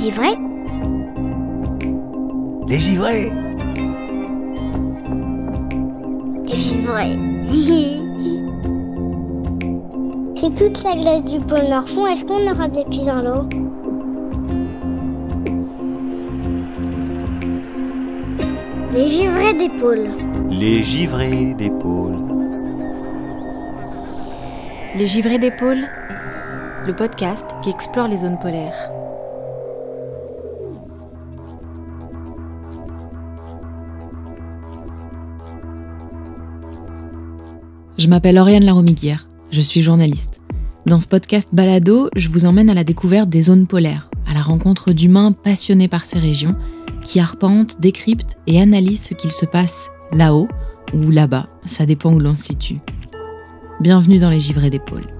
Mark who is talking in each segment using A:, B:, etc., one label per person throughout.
A: givrés Les givrés Les givrés C'est toute la glace du pôle Nord fond, est-ce qu'on aura des pieds dans l'eau Les givrés d'épaule. Les givrés d'épaule. Les givrés d'épaule, le podcast qui explore les zones polaires. Je m'appelle Oriane Laromiguière, je suis journaliste. Dans ce podcast Balado, je vous emmène à la découverte des zones polaires, à la rencontre d'humains passionnés par ces régions, qui arpentent, décryptent et analysent ce qu'il se passe là-haut ou là-bas, ça dépend où l'on se situe. Bienvenue dans les givrés des pôles.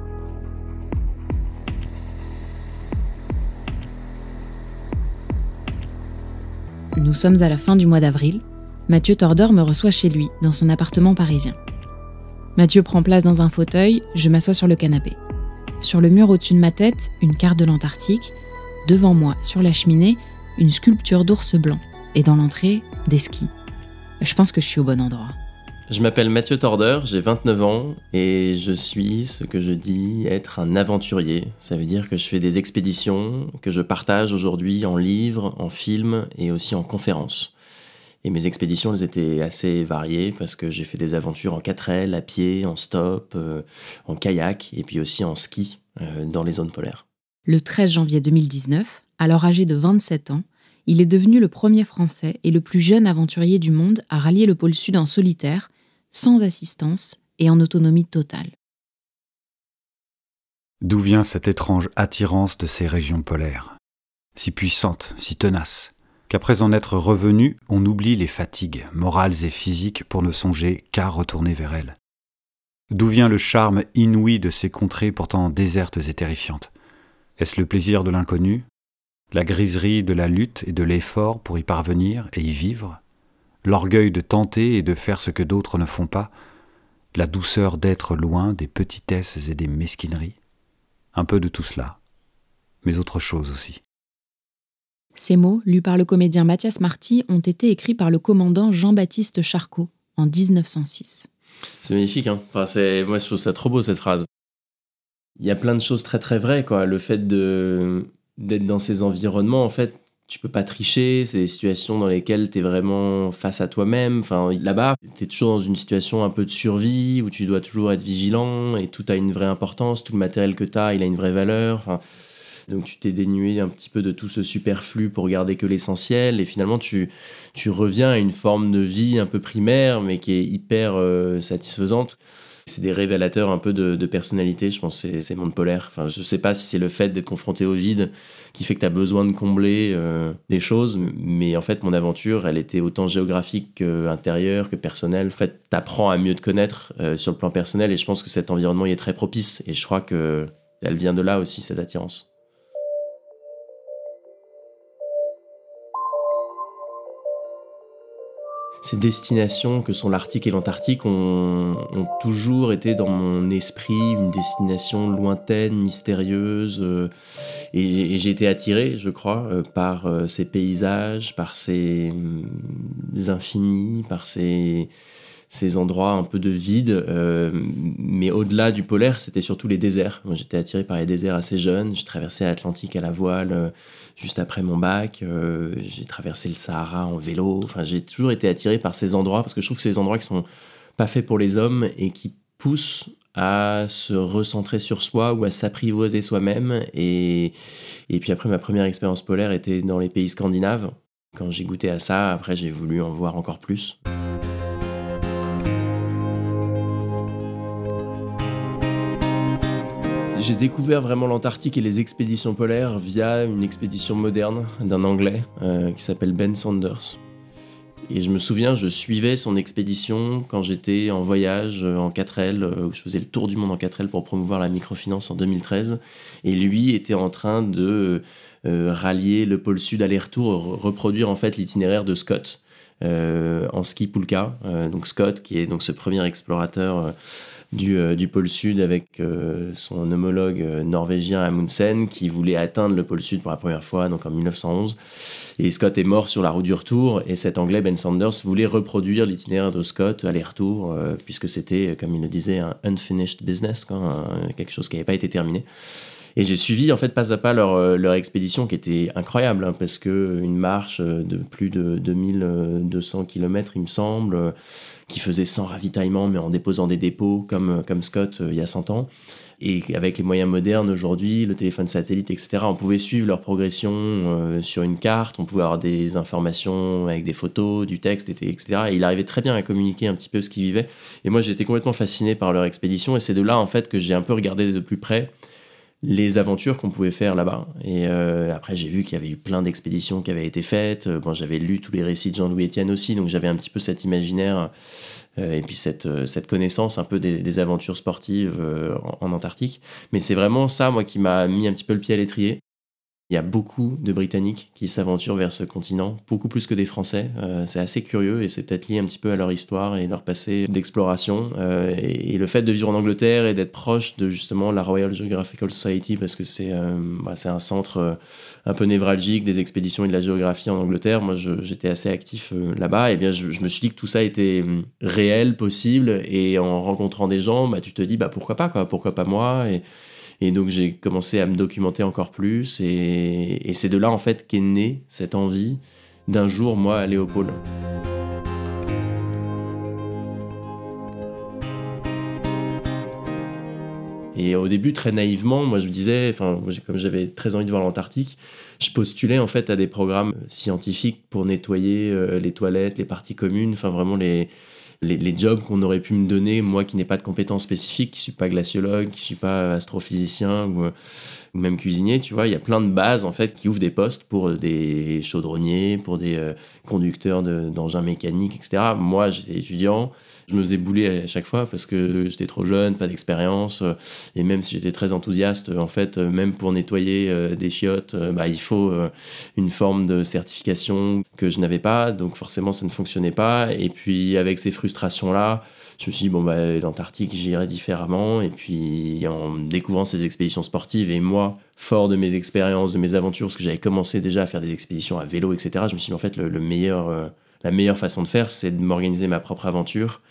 A: Nous sommes à la fin du mois d'avril. Mathieu Tordor me reçoit chez lui, dans son appartement parisien. Mathieu prend place dans un fauteuil, je m'assois sur le canapé. Sur le mur au-dessus de ma tête, une carte de l'Antarctique. Devant moi, sur la cheminée, une sculpture d'ours blanc. Et dans l'entrée, des skis. Je pense que je suis au bon endroit.
B: Je m'appelle Mathieu Tordeur, j'ai 29 ans et je suis ce que je dis être un aventurier. Ça veut dire que je fais des expéditions, que je partage aujourd'hui en livres, en films et aussi en conférences. Et mes expéditions, elles étaient assez variées parce que j'ai fait des aventures en 4L, à pied, en stop, euh, en kayak et puis aussi en ski euh, dans les zones polaires.
A: Le 13 janvier 2019, alors âgé de 27 ans, il est devenu le premier Français et le plus jeune aventurier du monde à rallier le pôle Sud en solitaire, sans assistance et en autonomie totale. D'où vient cette étrange attirance de ces régions polaires Si puissantes, si tenaces qu'après en être revenu, on oublie les fatigues, morales et physiques, pour ne songer qu'à retourner vers elle. D'où vient le charme inouï de ces contrées pourtant désertes et terrifiantes Est-ce le plaisir de l'inconnu La griserie de la lutte et de l'effort pour y parvenir et y vivre L'orgueil de tenter et de faire ce que d'autres ne font pas La douceur d'être loin des petitesses et des mesquineries Un peu de tout cela, mais autre chose aussi. Ces mots, lus par le comédien Mathias Marty, ont été écrits par le commandant Jean-Baptiste Charcot en 1906.
B: C'est magnifique, hein moi je trouve ça trop beau cette phrase. Il y a plein de choses très très vraies, quoi. Le fait d'être dans ces environnements, en fait, tu peux pas tricher, c'est des situations dans lesquelles tu es vraiment face à toi-même. Enfin, là-bas, tu es toujours dans une situation un peu de survie où tu dois toujours être vigilant et tout a une vraie importance, tout le matériel que tu as, il a une vraie valeur. Donc tu t'es dénué un petit peu de tout ce superflu pour garder que l'essentiel. Et finalement, tu, tu reviens à une forme de vie un peu primaire, mais qui est hyper euh, satisfaisante. C'est des révélateurs un peu de, personnalité, je pense, c'est, c'est monde polaire. Enfin, je sais pas si c'est le fait d'être confronté au vide qui fait que tu as besoin de combler euh, des choses, mais en fait, mon aventure, elle était autant géographique qu'intérieure, que personnelle. En fait, tu apprends à mieux te connaître euh, sur le plan personnel, et je pense que cet environnement y est très propice, et je crois que elle vient de là aussi, cette attirance. ces destinations que sont l'Arctique et l'Antarctique ont, ont, toujours été dans mon esprit une destination lointaine, mystérieuse. Euh, et, j'ai été attiré, je crois, euh, par euh, ces paysages, par ces hum, infinis, par ces ces endroits un peu de vide. Euh, mais au-delà du polaire, c'était surtout les déserts. j'étais attiré par les déserts assez jeune. J'ai traversé l'Atlantique à la voile euh, juste après mon bac. Euh, j'ai traversé le Sahara en vélo. Enfin, j'ai toujours été attiré par ces endroits parce que je trouve que des endroits qui sont pas faits pour les hommes et qui poussent à se recentrer sur soi ou à s'apprivoiser soi-même. Et, et puis après, ma première expérience polaire était dans les pays scandinaves. Quand j'ai goûté à ça, après j'ai voulu en voir encore plus. J'ai découvert vraiment l'Antarctique et les expéditions polaires via une expédition moderne d'un Anglais euh, qui s'appelle Ben Sanders. Et je me souviens, je suivais son expédition quand j'étais en voyage euh, en 4L, euh, où je faisais le tour du monde en 4L pour promouvoir la microfinance en 2013. Et lui était en train de rallier le pôle sud aller-retour, reproduire en fait l'itinéraire de Scott en ski Pulka. donc Scott, qui est donc ce premier explorateur du, euh, du pôle sud avec euh, son homologue euh, norvégien Amundsen qui voulait atteindre le pôle sud pour la première fois, donc en 1911. Et Scott est mort sur la route du retour et cet Anglais Ben Sanders voulait reproduire l'itinéraire de Scott aller-retour puisque c'était, comme il le disait, un unfinished business, quoi, quelque chose qui n'avait pas été terminé. Et j'ai suivi en fait pas à pas leur, leur expédition qui était incroyable hein, parce que une marche de plus de 2200 km il me semble, qui faisait sans ravitaillement, mais en déposant des dépôts, comme, euh, comme Scott euh, il y a 100 ans. Et avec les moyens modernes aujourd'hui, le téléphone satellite, etc., on pouvait suivre leur progression euh, sur une carte, on pouvait avoir des informations avec des photos, du texte, etc. Et il arrivait très bien à communiquer un petit peu ce qu'ils vivaient. Et moi, j'étais complètement fasciné par leur expédition. Et c'est de là, en fait, que j'ai un peu regardé de plus près les aventures qu'on pouvait faire là-bas. Et euh, après, j'ai vu qu'il y avait eu plein d'expéditions qui avaient été faites. Euh, bon, j'avais lu tous les récits de Jean-Louis Etienne aussi, donc j'avais un petit peu cet imaginaire euh, et puis cette, cette connaissance un peu des, des aventures sportives en, Antarctique. Mais c'est vraiment ça, moi, qui m'a mis un petit peu le pied à l'étrier il y a beaucoup de Britanniques qui s'aventurent vers ce continent, beaucoup plus que des Français. Euh, c'est assez curieux et c'est peut-être lié un petit peu à leur histoire et leur passé d'exploration. Euh, et, le fait de vivre en Angleterre et d'être proche de justement la Royal Geographical Society, parce que c'est euh, bah, un centre un peu névralgique des expéditions et de la géographie en Angleterre, moi j'étais assez actif là-bas, et eh bien je, je, me suis dit que tout ça était réel, possible, et en rencontrant des gens, bah, tu te dis bah, pourquoi pas, quoi, pourquoi pas moi et, et donc j'ai commencé à me documenter encore plus et, c'est de là en fait qu'est née cette envie d'un jour moi aller au pôle. Et au début, très naïvement, moi je me disais, enfin, comme j'avais très envie de voir l'Antarctique, je postulais en fait à des programmes scientifiques pour nettoyer euh, les toilettes, les parties communes, enfin vraiment les, les, les jobs qu'on aurait pu me donner, moi qui n'ai pas de compétences spécifiques, qui suis pas glaciologue, qui suis pas astrophysicien ou euh, même cuisinier, tu vois, il y a plein de bases en fait qui ouvrent des postes pour euh, des chaudronniers, pour des euh, conducteurs d'engins mécaniques, etc. Moi, j'étais étudiant, je me faisais bouler à chaque fois parce que j'étais trop jeune, pas d'expérience, euh, et même si j'étais très enthousiaste, en fait, même pour nettoyer des chiottes, bah, il faut une forme de certification que je n'avais pas, donc forcément ça ne fonctionnait pas. Et puis avec ces frustrations là je me suis dit, bon, bah, l'Antarctique, j'irai différemment. Et puis, en découvrant ces expéditions sportives, et moi, fort de mes expériences, de mes aventures, parce que j'avais commencé déjà à faire des expéditions à vélo, etc., je me suis dit, en fait, le, meilleur, euh, la meilleure façon de faire, c'est de m'organiser ma propre aventure.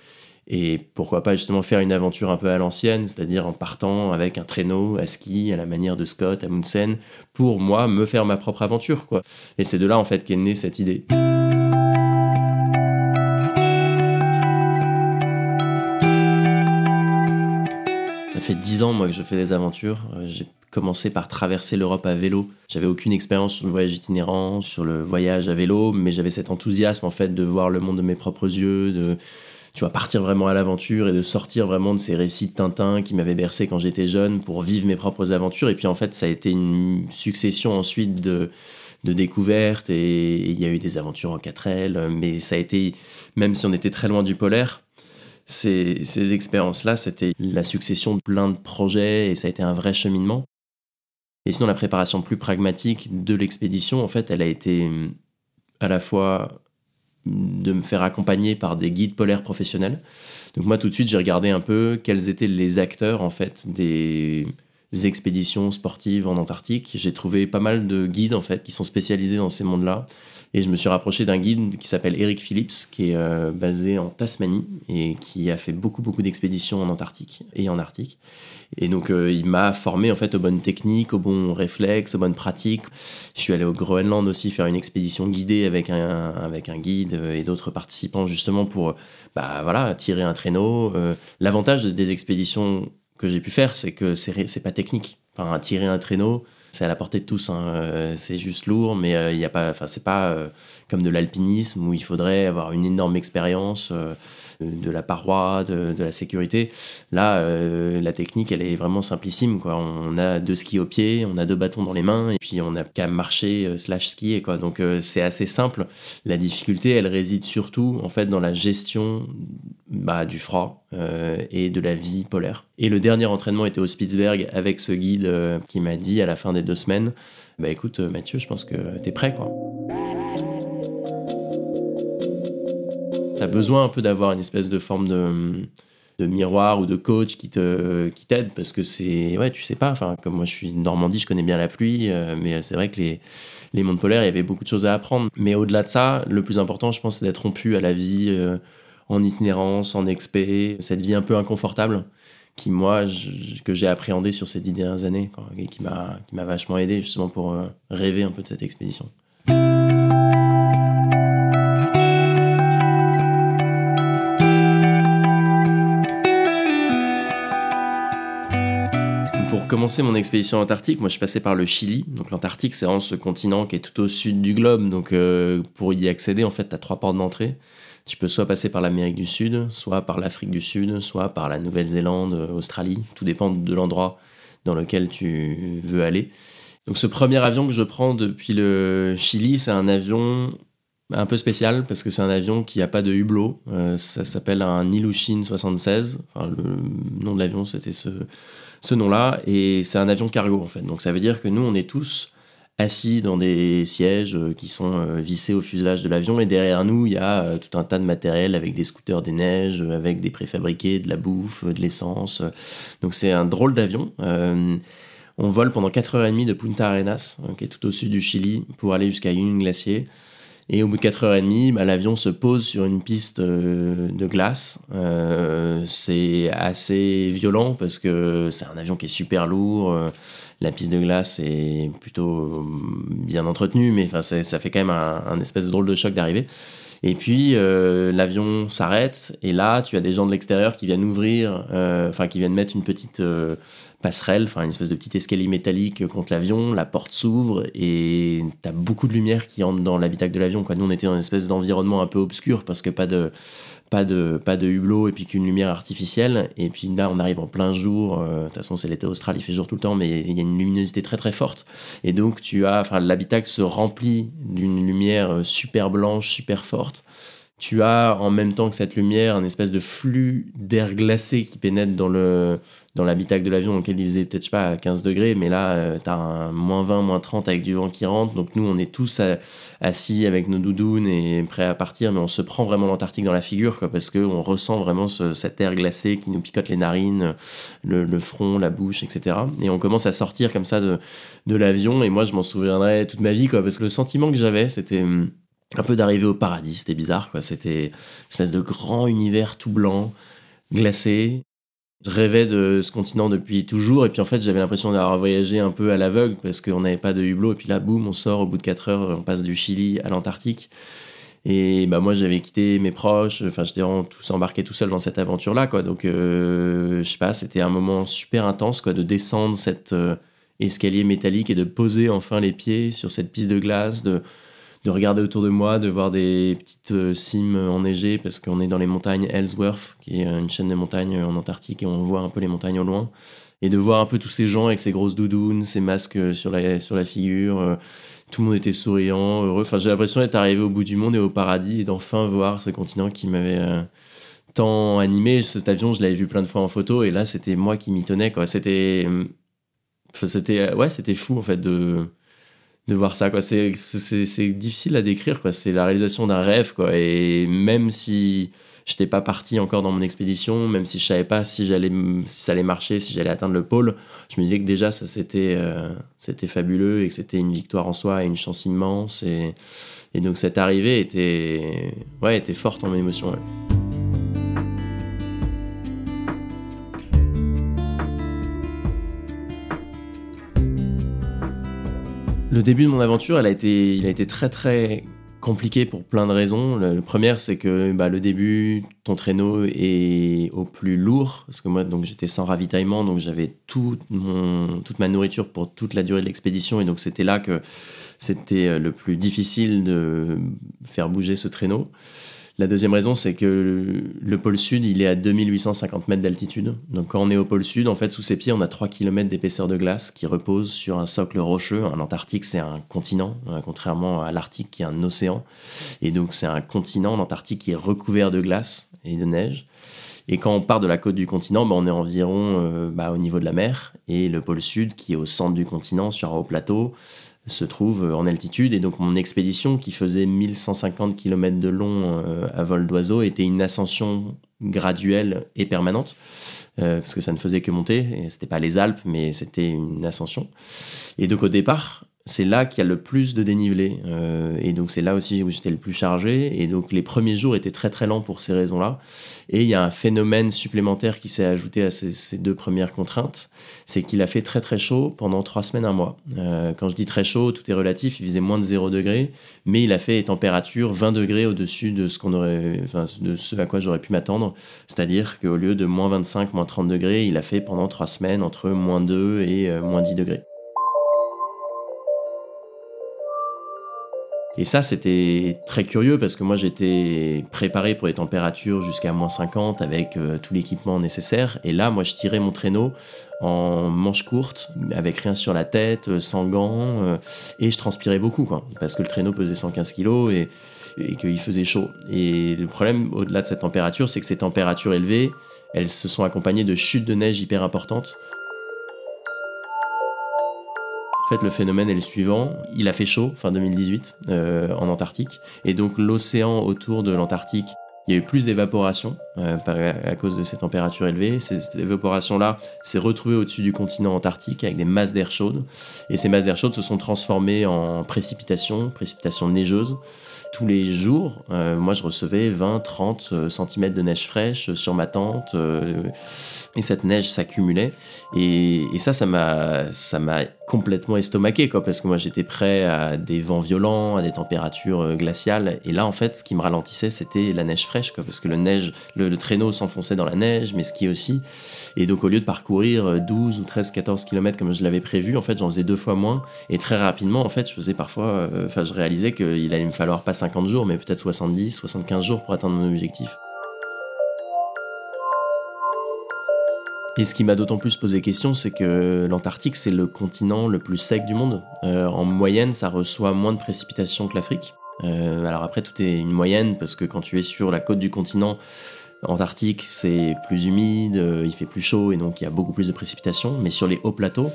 B: Et pourquoi pas justement faire une aventure un peu à l'ancienne, c'est-à-dire en partant avec un traîneau à ski, à la manière de Scott, à Munsen, pour moi me faire ma propre aventure, quoi. Et c'est de là en fait qu'est née cette idée. Ça fait 10 ans, moi, que je fais des aventures. Euh, j'ai commencé par traverser l'Europe à vélo. J'avais aucune expérience sur le voyage itinérant, sur le voyage à vélo, mais j'avais cet enthousiasme, en fait, de voir le monde de mes propres yeux, de, tu vois, partir vraiment à l'aventure et de sortir vraiment de ces récits de Tintin qui m'avaient bercé quand j'étais jeune pour vivre mes propres aventures. Et puis, en fait, ça a été une succession ensuite de, de découvertes et il y a eu des aventures en 4L, mais ça a été, même si on était très loin du polaire, ces, expériences-là, c'était la succession de plein de projets et ça a été un vrai cheminement. Et sinon, la préparation plus pragmatique de l'expédition, en fait, elle a été hum, à la fois hum, de me faire accompagner par des guides polaires professionnels. Donc moi, tout de suite, j'ai regardé un peu quels étaient les acteurs, en fait, des expéditions sportives en Antarctique. J'ai trouvé pas mal de guides en fait qui sont spécialisés dans ces mondes-là. Et je me suis rapproché d'un guide qui s'appelle Eric Phillips, qui est euh, basé en Tasmanie et qui a fait beaucoup beaucoup d'expéditions en Antarctique et en Arctique. Et donc euh, il m'a formé en fait aux bonnes techniques, aux bons réflexes, aux bonnes pratiques. Je suis allé au Groenland aussi faire une expédition guidée avec un avec un guide et d'autres participants justement pour bah voilà tirer un traîneau. Euh, l'avantage des expéditions que j'ai pu faire, c'est que c'est pas technique. Enfin, tirer un traîneau, c'est à la portée de tous. Hein. Euh, c'est juste lourd, mais euh, il n'y a pas. Enfin, c'est pas euh, comme de l'alpinisme où il faudrait avoir une énorme expérience de la paroi, de, la sécurité. Là, euh, la technique, elle est vraiment simplissime. Quoi. On a deux skis au pied, on a deux bâtons dans les mains, et puis on n'a qu'à marcher euh, slash skier. Quoi. Donc euh, c'est assez simple. La difficulté, elle réside surtout en fait dans la gestion bah, du froid et de la vie polaire. Et le dernier entraînement était au Spitzberg avec ce guide qui m'a dit à la fin des deux semaines, bah écoute Mathieu, je pense que t'es prêt quoi tu besoin un peu d'avoir une espèce de forme de, miroir ou de coach qui te qui t'aide parce que c'est ouais tu sais pas enfin comme moi je suis de Normandie je connais bien la pluie euh, mais c'est vrai que les les mondes polaires il y avait beaucoup de choses à apprendre mais au-delà de ça le plus important je pense c'est d'être rompu à la vie euh, en itinérance en expé cette vie un peu inconfortable qui moi que j'ai appréhendé sur ces dix dernières années et qui m'a qui m'a vachement aidé justement pour euh, rêver un peu de cette expédition commencer mon expédition antarctique, moi je suis passé par le Chili. Donc l'Antarctique, c'est vraiment ce continent qui est tout au sud du globe. Donc euh, pour y accéder, en fait, tu as trois portes d'entrée. Tu peux soit passer par l'Amérique du Sud, soit par l'Afrique du Sud, soit par la Nouvelle-Zélande, euh, Australie. Tout dépend de l'endroit dans lequel tu veux aller. Donc ce premier avion que je prends depuis le Chili, c'est un avion un peu spécial parce que c'est un avion qui n'a pas de hublot. Euh, ça s'appelle un Ilushin 76. Enfin, le nom de l'avion, c'était ce ce nom-là, et c'est un avion cargo en fait. Donc ça veut dire que nous, on est tous assis dans des sièges euh, qui sont euh, vissés au fuselage de l'avion, et derrière nous, il y a euh, tout un tas de matériel avec des scooters des neiges, avec des préfabriqués, de la bouffe, de l'essence. Donc c'est un drôle d'avion. on vole pendant 4h30 de Punta Arenas, qui est tout au sud du Chili, pour aller jusqu'à une Glacier. Et au bout de 4h30, bah, l'avion se pose sur une piste euh, de glace. Euh, c'est assez violent parce que c'est un avion qui est super lourd. Euh, la piste de glace est plutôt bien entretenue, mais enfin, ça fait quand même un, espèce de drôle de choc d'arriver. Et puis euh, l'avion s'arrête et là tu as des gens de l'extérieur qui viennent ouvrir, euh, enfin qui viennent mettre une petite euh, passerelle, enfin une espèce de petite escalier métallique contre l'avion. La porte s'ouvre et as beaucoup de lumière qui entre dans l'habitacle de l'avion. nous on était dans une espèce d'environnement un peu obscur parce que pas de pas de, pas de hublot et puis qu'une lumière artificielle. Et puis là, on arrive en plein jour. Euh, de toute façon, c'est l'été austral, il fait jour tout le temps, mais il y a une luminosité très très forte. Et donc, tu as, enfin, l'habitacle se remplit d'une lumière euh, super blanche, super forte. Tu as en même temps que cette lumière un espèce de flux d'air glacé qui pénètre dans le dans l'habitacle de l'avion dans lequel il faisait peut-être je sais pas 15 degrés, mais là euh, t'as tu un moins 20, moins 30 avec du vent qui rentre. Donc nous on est tous assis avec nos doudounes et prêts à partir, mais on se prend vraiment l'Antarctique dans la figure quoi, parce que on ressent vraiment ce, cet air glacé qui nous picote les narines, le, le, front, la bouche, etc. Et on commence à sortir comme ça de, de l'avion et moi je m'en souviendrai toute ma vie quoi, parce que le sentiment que j'avais c'était hmm, un peu d'arriver au paradis, c'était bizarre quoi, c'était une espèce de grand univers tout blanc, glacé. Je rêvais de ce continent depuis toujours et puis en fait j'avais l'impression d'avoir voyagé un peu à l'aveugle parce qu'on n'avait pas de hublot et puis là boum on sort au bout de 4 heures on passe du Chili à l'Antarctique et bah moi j'avais quitté mes proches enfin j'étais vraiment tous embarqué tout seul dans cette aventure là quoi donc euh, je sais pas c'était un moment super intense quoi de descendre cet euh, escalier métallique et de poser enfin les pieds sur cette piste de glace de de regarder autour de moi, de voir des petites euh, cimes enneigées, parce qu'on est dans les montagnes Ellsworth, qui est une chaîne de montagnes en Antarctique, et on voit un peu les montagnes au loin. Et de voir un peu tous ces gens avec ces grosses doudounes, ces masques euh, sur la, sur la figure. Euh, tout le monde était souriant, heureux. Enfin, j'ai l'impression d'être arrivé au bout du monde et au paradis, et d'enfin voir ce continent qui m'avait tant animé. Cet avion, je l'avais vu plein de fois en photo, et là, c'était moi qui m'y tenais, quoi. C'était. c'était. Ouais, c'était fou, en fait, de de voir ça quoi c'est difficile à décrire quoi c'est la réalisation d'un rêve quoi et même si j'étais pas parti encore dans mon expédition même si je savais pas si j'allais si ça allait marcher si j'allais atteindre le pôle je me disais que déjà ça c'était euh, c'était fabuleux et que c'était une victoire en soi et une chance immense et, et donc cette arrivée était ouais était forte en émotion ouais. Le début de mon aventure, elle a été, il a été très très compliqué pour plein de raisons. La, première, c'est que bah, le début, ton traîneau est au plus lourd, parce que moi, donc j'étais sans ravitaillement, donc j'avais tout toute ma nourriture pour toute la durée de l'expédition, et donc c'était là que c'était euh, le plus difficile de faire bouger ce traîneau. La deuxième raison, c'est que le pôle sud, il est à 2850 mètres d'altitude. Donc quand on est au pôle sud, en fait, sous ses pieds, on a 3 km d'épaisseur de glace qui repose sur un socle rocheux. En Antarctique, c'est un continent, euh, contrairement à l'Arctique qui est un océan. Et donc c'est un continent, l'Antarctique, qui est recouvert de glace et de neige. Et quand on part de la côte du continent, ben, on est environ euh, bah, au niveau de la mer. Et le pôle sud, qui est au centre du continent, sur un haut plateau, se trouve euh, en altitude. Et donc mon expédition qui faisait 1150 km de long euh, à vol d'oiseau était une ascension graduelle et permanente. Euh, parce que ça ne faisait que monter, et c'était pas les Alpes, mais c'était une ascension. Et donc au départ, c'est là qu'il y a le plus de dénivelé. Euh, et donc, c'est là aussi où j'étais le plus chargé. Et donc, les premiers jours étaient très très lents pour ces raisons-là. Et il y a un phénomène supplémentaire qui s'est ajouté à ces, deux premières contraintes. C'est qu'il a fait très très chaud pendant trois semaines, un mois. Euh, quand je dis très chaud, tout est relatif. Il faisait moins de 0 degré. Mais il a fait température 20 degrés au-dessus de ce qu'on aurait, de ce à quoi j'aurais pu m'attendre. C'est-à-dire qu'au lieu de moins 25, moins 30 degrés, il a fait pendant trois semaines entre moins 2 et euh, moins 10 degrés. Et ça, c'était très curieux parce que moi, j'étais préparé pour les températures jusqu'à moins 50 avec euh, tout l'équipement nécessaire. Et là, moi, je tirais mon traîneau en manche courte, avec rien sur la tête, euh, sans gants, euh, et je transpirais beaucoup, quoi, parce que le traîneau pesait 115 kg et, et qu'il faisait chaud. Et le problème, au-delà de cette température, c'est que ces températures élevées, elles se sont accompagnées de chutes de neige hyper importantes. En fait, le phénomène est le suivant. Il a fait chaud fin 2018 euh, en Antarctique. Et donc, l'océan autour de l'Antarctique il y a eu plus d'évaporation euh, à cause de ces températures élevées. Cette évaporation-là s'est retrouvée au-dessus du continent antarctique avec des masses d'air chaude. Et ces masses d'air chaude se sont transformées en précipitations, précipitations neigeuses. Tous les jours, euh, moi je recevais 20, 30 cm de neige fraîche sur ma tente. et cette neige s'accumulait. Et, et ça, ça m'a complètement estomaqué, quoi, parce que moi j'étais prêt à des vents violents, à des températures euh, glaciales, et là en fait ce qui me ralentissait c'était la neige fraîche, quoi, parce que le, neige, le, traîneau s'enfonçait dans la neige, mais mais qui aussi, et donc au lieu de parcourir 12 euh, ou 13, 14 km comme je l'avais prévu, en fait j'en faisais deux fois moins, et très rapidement en fait je faisais parfois, euh, enfin je réalisais qu'il allait me falloir pas 50 jours, mais peut-être 70, 75 jours pour atteindre mon objectif. Et ce qui m'a d'autant plus posé question, c'est que l'Antarctique, c'est le continent le plus sec du monde. Euh, en moyenne, ça reçoit moins de précipitations que l'Afrique. Euh, alors après, tout est une moyenne, parce que quand tu es sur la côte du continent antarctique, c'est plus humide, euh, il fait plus chaud, et donc il y a beaucoup plus de précipitations. Mais sur les hauts plateaux,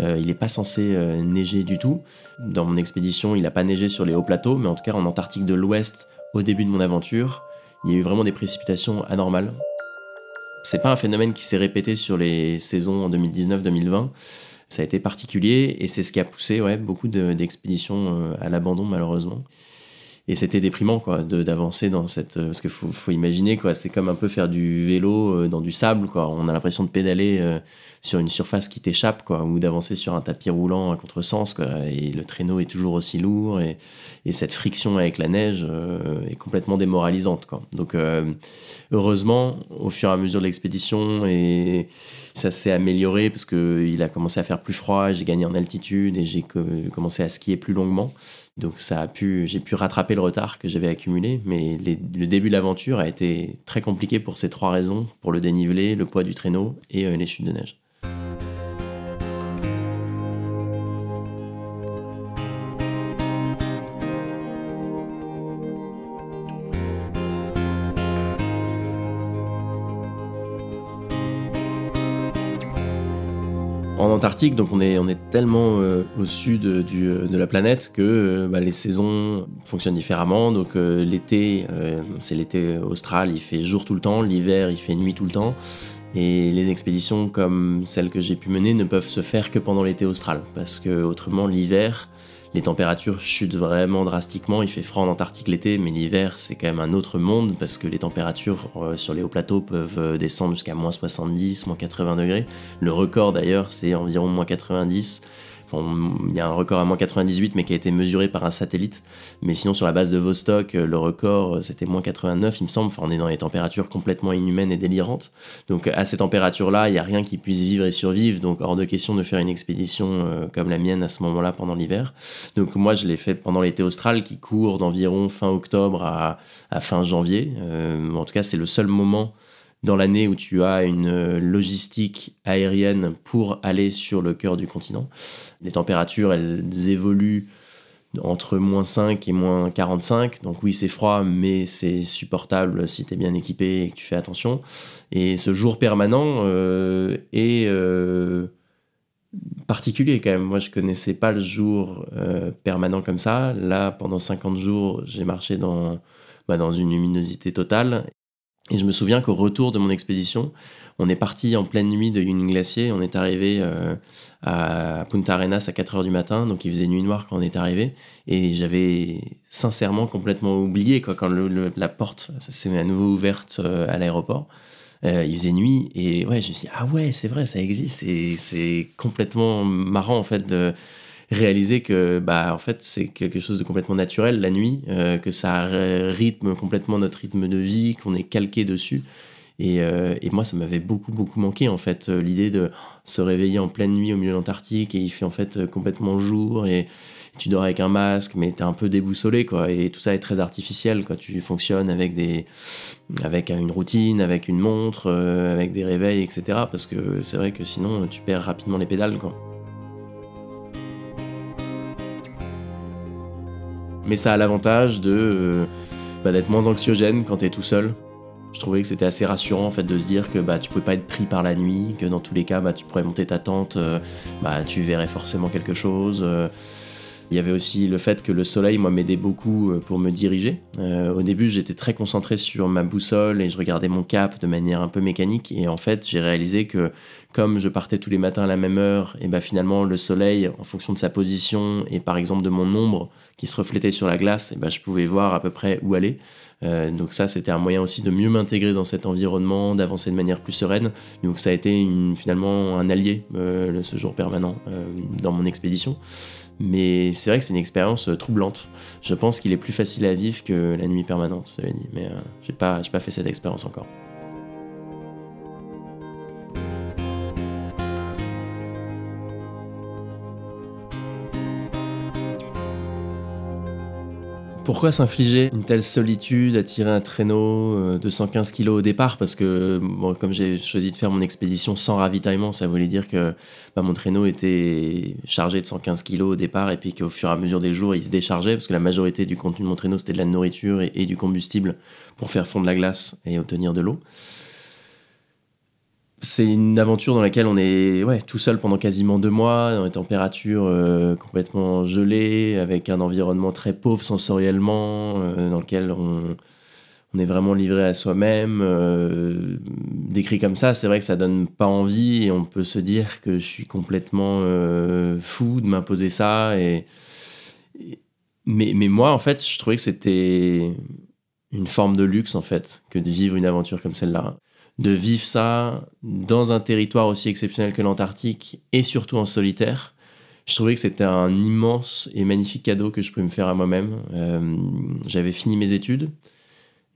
B: il n'est pas censé neiger du tout. Dans mon expédition, il n'a pas neigé sur les hauts plateaux, mais en tout cas en Antarctique de l'Ouest, au début de mon aventure, il y a eu vraiment des précipitations anormales. C'est pas un phénomène qui s'est répété sur les saisons en 2019-2020. Ça a été particulier et c'est ce qui a poussé beaucoup d'expéditions euh, à l'abandon malheureusement et c'était déprimant quoi d'avancer dans cette euh, parce que faut, faut imaginer quoi c'est comme un peu faire du vélo euh, dans du sable quoi on a l'impression de pédaler euh, sur une surface qui t'échappe quoi ou d'avancer sur un tapis roulant à contresens quoi et le traîneau est toujours aussi lourd et, et cette friction avec la neige est complètement démoralisante quoi donc heureusement au fur et à mesure de l'expédition et ça s'est amélioré parce que il a commencé à faire plus froid j'ai gagné en altitude et j'ai commencé à skier plus longuement donc ça a pu, j'ai pu rattraper le retard que j'avais accumulé, mais le début de l'aventure a été très compliqué pour ces trois raisons, pour le dénivelé, le poids du traîneau et les euh, chutes de neige. Antarctique, donc on est, on est tellement euh, au sud de la planète que euh, bah, les saisons fonctionnent différemment. Donc euh, l'été, c'est l'été austral, il fait jour tout le temps, l'hiver, il fait nuit tout le temps. Et les expéditions comme celles que j'ai pu mener ne peuvent se faire que pendant l'été austral, parce que autrement l'hiver, les températures chutent vraiment drastiquement, il fait froid en Antarctique l'été, mais l'hiver c'est quand même un autre monde parce que les températures euh, sur les hauts plateaux peuvent euh, descendre jusqu'à moins 70, moins 80 degrés. Le record d'ailleurs c'est environ moins 90 il y a un record à moins 98, mais qui a été mesuré par un satellite. Mais sinon, sur la base de Vostok, euh, le record, euh, c'était moins 89, il me semble. Enfin, on est dans des températures complètement inhumaines et délirantes. Donc, à ces températures-là, il n'y a rien qui puisse vivre et survivre. Donc, hors de question de faire une expédition euh, comme la mienne à ce moment-là pendant l'hiver. Donc, moi, je l'ai fait pendant l'été austral, qui court d'environ fin octobre à, fin janvier. en tout cas, c'est le seul moment dans l'année où tu as une euh, logistique aérienne pour aller sur le cœur du continent. Les températures, elles évoluent entre moins 5 et moins 45. Donc oui, c'est froid, mais c'est supportable si tu es bien équipé et que tu fais attention. Et ce jour permanent euh, est euh, particulier quand même. Moi, je connaissais pas le jour permanent comme ça. Là, pendant 50 jours, j'ai marché dans, bah, dans une luminosité totale. Et je me souviens qu'au retour de mon expédition, on est parti en pleine nuit de une Glacier. On est arrivé euh, à Punta Arenas à 4 heures du matin, donc il faisait nuit noire quand on est arrivé. Et j'avais sincèrement complètement oublié quoi, quand la porte s'est à nouveau ouverte euh, à l'aéroport. Euh, il faisait nuit et ouais, je me suis dit, ah ouais, c'est vrai, ça existe. Et c'est complètement marrant en fait de réaliser que bah en fait c'est quelque chose de complètement naturel la nuit, euh, que ça rythme complètement notre rythme de vie, qu'on est calqué dessus. Et, euh, moi ça m'avait beaucoup beaucoup manqué en fait euh, l'idée de se réveiller en pleine nuit au milieu de l'Antarctique et il fait en fait complètement jour et tu dors avec un masque, mais t'es un peu déboussolé, quoi. Et tout ça est très artificiel, quoi. Tu fonctionnes avec des, avec une routine, avec une montre, avec des réveils, etc. Parce que c'est vrai que sinon, tu perds rapidement les pédales, quoi. Mais ça a l'avantage de euh, bah, d'être moins anxiogène quand t'es tout seul. Je trouvais que c'était assez rassurant en fait de se dire que bah tu pouvais pas être pris par la nuit, que dans tous les cas bah tu pourrais monter ta tente, euh, bah tu verrais forcément quelque chose. Euh, il y avait aussi le fait que le soleil, moi, m'aidait beaucoup euh, pour me diriger. Euh, au début, j'étais très concentré sur ma boussole et je regardais mon cap de manière un peu mécanique. Et en fait, j'ai réalisé que comme je partais tous les matins à la même heure, et ben finalement, le soleil, en fonction de sa position et par exemple de mon ombre qui se reflétait sur la glace, et ben, je pouvais voir à peu près où aller. Euh, donc ça, c'était un moyen aussi de mieux m'intégrer dans cet environnement, d'avancer de manière plus sereine. Donc ça a été finalement un allié, ce jour permanent, dans mon expédition. Mais c'est vrai que c'est une expérience euh, troublante. Je pense qu'il est plus facile à vivre que la nuit permanente, dit. Mais euh, j'ai pas fait cette expérience encore. Pourquoi s'infliger une telle solitude à tirer un traîneau euh, de 115 kg au départ Parce que, comme j'ai choisi de faire mon expédition sans ravitaillement, ça voulait dire que bah, mon traîneau était chargé de 115 kg au départ et puis qu'au fur et à mesure des jours, il se déchargeait parce que la majorité du contenu de mon traîneau, c'était de la nourriture et, du combustible pour faire fondre la glace et obtenir de l'eau c'est une aventure dans laquelle on est ouais, tout seul pendant quasiment deux mois, dans des températures euh, complètement gelées, avec un environnement très pauvre sensoriellement, euh, dans lequel on, est vraiment livré à soi-même. Euh, décrit comme ça, c'est vrai que ça donne pas envie et on peut se dire que je suis complètement fou de m'imposer ça. mais, mais moi, en fait, je trouvais que c'était une forme de luxe, en fait, que de vivre une aventure comme celle-là de vivre ça dans un territoire aussi exceptionnel que l'Antarctique et surtout en solitaire, je trouvais que c'était un immense et magnifique cadeau que je pouvais me faire à moi-même. Euh, j'avais fini mes études,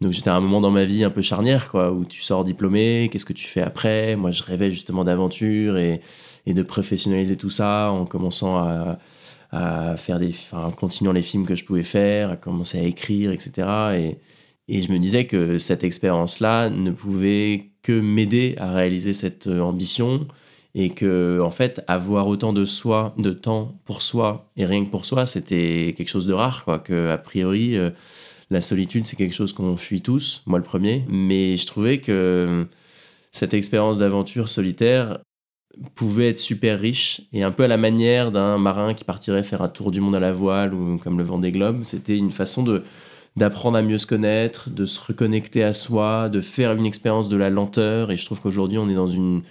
B: donc j'étais à un moment dans ma vie un peu charnière, quoi, où tu sors diplômé, qu'est-ce que tu fais après Moi, je rêvais justement d'aventure et, de professionnaliser tout ça en commençant à, faire des, en continuant les films que je pouvais faire, à commencer à écrire, etc. Et, et je me disais que cette expérience-là ne pouvait que m'aider à réaliser cette euh, ambition et que, en fait, avoir autant de soi, de temps pour soi et rien que pour soi, c'était quelque chose de rare, quoi. Que, a priori, euh, la solitude, c'est quelque chose qu'on fuit tous, moi le premier. Mais je trouvais que euh, cette expérience d'aventure solitaire pouvait être super riche et un peu à la manière d'un marin qui partirait faire un tour du monde à la voile ou comme le vent des globes, c'était une façon de d'apprendre à mieux se connaître, de se reconnecter à soi, de faire une expérience de la lenteur. Et je trouve qu'aujourd'hui, on est dans une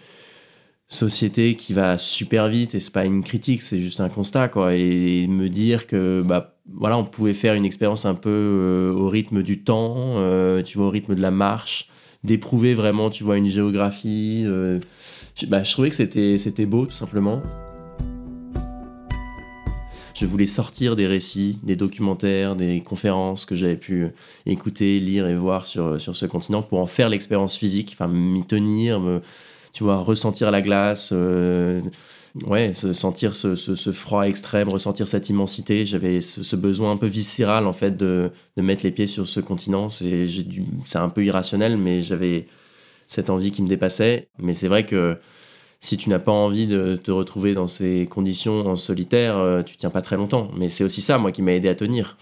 B: société qui va super vite et c'est pas une critique, c'est juste un constat quoi. Et, me dire que bah voilà, on pouvait faire une expérience un peu euh, au rythme du temps, euh, tu vois, au rythme de la marche, d'éprouver vraiment, tu vois, une géographie. Euh, bah, je trouvais que c'était c'était beau tout simplement. Je voulais sortir des récits, des documentaires, des conférences que j'avais pu écouter, lire et voir sur, sur ce continent pour en faire l'expérience physique, enfin m'y tenir, tu vois, ressentir la glace, euh, ouais, se sentir ce, froid extrême, ressentir cette immensité. J'avais ce, besoin un peu viscéral en fait de, mettre les pieds sur ce continent. C'est, c'est un peu irrationnel, mais j'avais cette envie qui me dépassait. Mais c'est vrai que si tu n'as pas envie de te retrouver dans ces conditions en solitaire, euh, tu tiens pas très longtemps. Mais c'est aussi ça, moi, qui m'a aidé à tenir.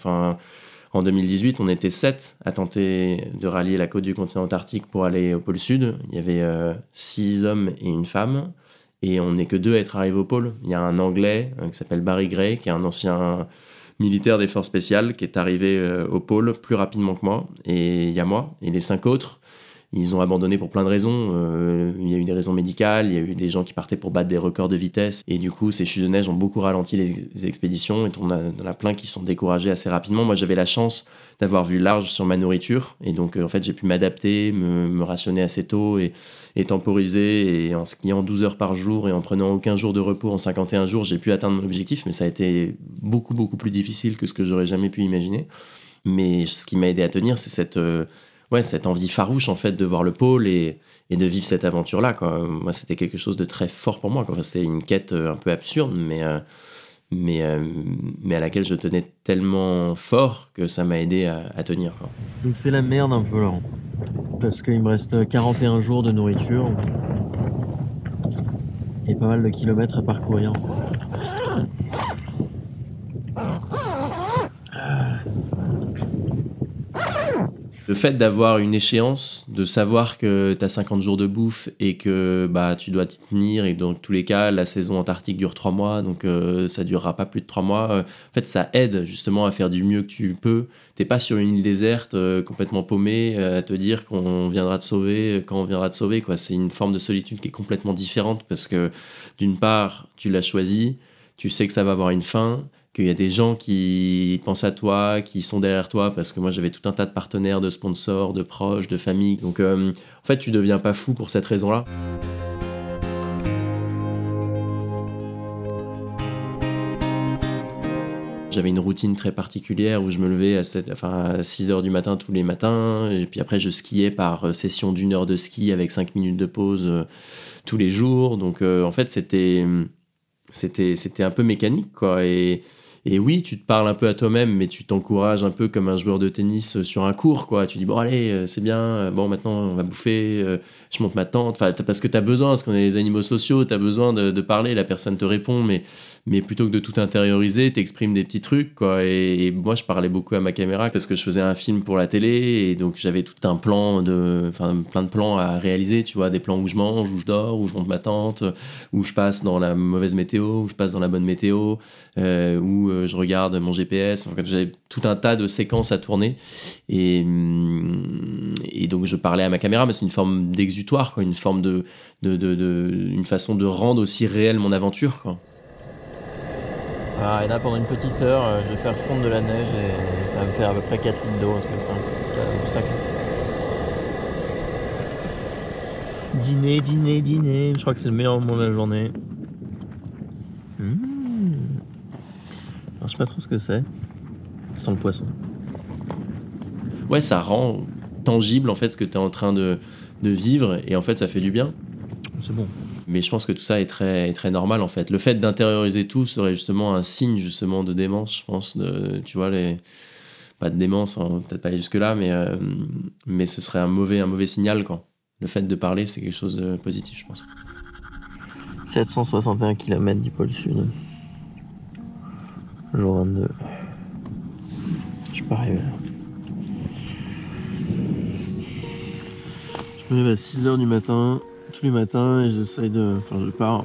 B: en 2018, on était sept à tenter de rallier la côte du continent antarctique pour aller au pôle sud. Il y avait euh, six hommes et une femme. Et on n'est que deux à être arrivés au pôle. Il y a un Anglais euh, qui s'appelle Barry Gray, qui est un ancien militaire des forces spéciales, qui est arrivé au pôle plus rapidement que moi. Et il y a moi et les cinq autres ils ont abandonné pour plein de raisons. Euh, il y a eu des raisons médicales, il y a eu des gens qui partaient pour battre des records de vitesse. Et du coup, ces chutes de neige ont beaucoup ralenti les, expéditions et on a, a plein qui sont découragés assez rapidement. Moi, j'avais la chance d'avoir vu large sur ma nourriture. Et donc, euh, en fait, j'ai pu m'adapter, me, rationner assez tôt et, et, temporiser. Et en skiant 12 heures par jour et en prenant aucun jour de repos en 51 jours, j'ai pu atteindre mon objectif. Mais ça a été beaucoup, beaucoup plus difficile que ce que j'aurais jamais pu imaginer. Mais ce qui m'a aidé à tenir, c'est cette, euh, ouais, cette envie farouche en fait de voir le pôle et, de vivre cette aventure là. Quoi. Moi, c'était quelque chose de très fort pour moi. c'était une quête euh, un peu absurde, euh, euh, mais à laquelle je tenais tellement fort que ça m'a aidé à, tenir. Donc c'est la merde un peu là, hein. parce qu'il me reste 41 jours de nourriture et pas mal de kilomètres à parcourir. le fait d'avoir une échéance, de savoir que tu as 50 jours de bouffe et que bah, tu dois t'y tenir, et dans tous les cas, la saison antarctique dure 3 mois, donc ça euh, ça durera pas plus de 3 mois. Euh, en fait, ça aide justement à faire du mieux que tu peux. T'es pas sur une île déserte euh, complètement paumée à te dire qu'on viendra te sauver quand on viendra te sauver. Quoi. C'est une forme de solitude qui est complètement différente parce que d'une part, tu l'as choisi, tu sais que ça va avoir une fin qu'il y a des gens qui pensent à toi, qui sont derrière toi, parce que moi j'avais tout un tas de partenaires, de sponsors, de proches, de familles. Donc euh, en fait, tu deviens pas fou pour cette raison-là. J'avais une routine très particulière où je me levais à, 7, enfin 6 heures du matin tous les matins, et puis après je skiais par euh, session d'une heure de ski avec 5 minutes de pause euh, tous les jours. Donc en fait, c'était, c'était, c'était un peu mécanique, quoi. Et, et oui, tu te parles un peu à toi-même, mais tu t'encourages un peu comme un joueur de tennis euh, sur un cours, quoi. Tu dis, bon, allez, euh, c'est bien, euh, bon, maintenant, on va bouffer, je monte ma tente. Enfin, parce que tu as besoin, parce qu'on est des animaux sociaux, tu as besoin de, de, parler, la personne te répond, mais mais plutôt que de tout intérioriser, t'exprimes des petits trucs, quoi. Et, moi, je parlais beaucoup à ma caméra parce que je faisais un film pour la télé, et donc j'avais tout un plan de, plein de plans à réaliser, tu vois, des plans où je mange, où je dors, où je monte ma tente, où je passe dans la mauvaise météo, où je passe dans la bonne météo, euh, où euh, je regarde mon GPS. En fait, j'avais tout un tas de séquences à tourner, et, hum, et donc je parlais à ma caméra, mais c'est une forme d'exutoire, quoi, une forme de, de, une façon de rendre aussi réelle mon aventure, quoi. Ah, et là, pendant une petite heure, euh, je vais faire fondre de la neige et ça va me faire à peu près 4 litres d'eau, c'est comme ça. Dîner, dîner, dîner. Je crois que c'est le meilleur moment de la journée. Mmh. Je ne sais pas trop ce que c'est. Sans le poisson. Ouais, ça rend tangible en fait ce que tu es en train de, de vivre et en fait ça fait du bien. C'est bon mais je pense que tout ça est très, très normal en fait. Le fait d'intérioriser tout serait justement un signe justement de démence, je pense. De, tu vois, les... pas de démence, hein, peut-être pas aller jusque-là, mais, euh, mais ce serait un mauvais, un mauvais signal quand. Le fait de parler, c'est quelque chose de positif, je pense. 761 km du pôle sud. Jour 22. Je suis pas arrivé Je me lève à 6h du matin tous les matins et j'essaye de. Enfin, je pars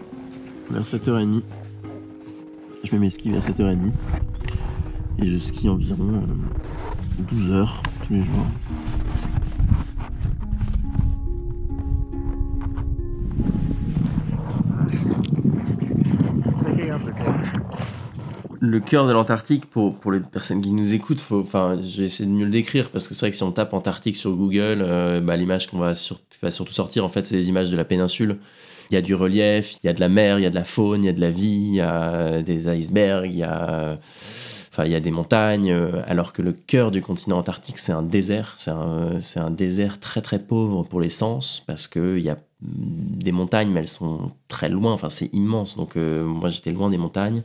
B: vers 7h30. Je mets mes skis vers 7h30 et je skie environ 12 euh, h tous les jours. le cœur de l'Antarctique, pour, pour les personnes qui nous écoutent, faut, enfin, j'essaie de mieux le décrire parce que c'est vrai que si on tape Antarctique sur Google, euh, bah, l'image qu'on va, sur, surtout sortir, en fait, c'est des images de la péninsule. Il y a du relief, il y a de la mer, il y a de la faune, il y a de la vie, il y a des icebergs, il y a, enfin, il y a des montagnes. Euh, alors que le cœur du continent antarctique, c'est un désert. C'est un, un, désert très très pauvre pour les sens parce qu'il n'y a des montagnes, mais elles sont très loin, enfin c'est immense. Donc euh, moi j'étais loin des montagnes.